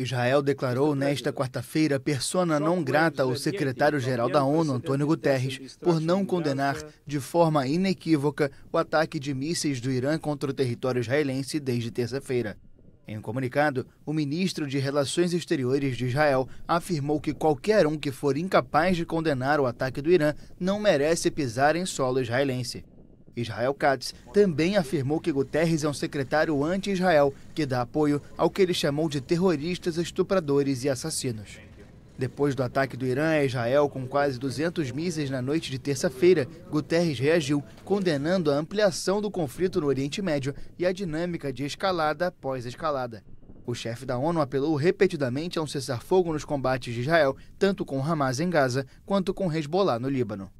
Israel declarou nesta quarta-feira persona não grata ao secretário-geral da ONU, Antônio Guterres, por não condenar de forma inequívoca o ataque de mísseis do Irã contra o território israelense desde terça-feira. Em um comunicado, o ministro de Relações Exteriores de Israel afirmou que qualquer um que for incapaz de condenar o ataque do Irã não merece pisar em solo israelense. Israel Katz também afirmou que Guterres é um secretário anti-Israel que dá apoio ao que ele chamou de terroristas, estupradores e assassinos. Depois do ataque do Irã a Israel com quase 200 mísseis na noite de terça-feira, Guterres reagiu, condenando a ampliação do conflito no Oriente Médio e a dinâmica de escalada após escalada. O chefe da ONU apelou repetidamente a um cessar-fogo nos combates de Israel, tanto com Hamas em Gaza quanto com Hezbollah no Líbano.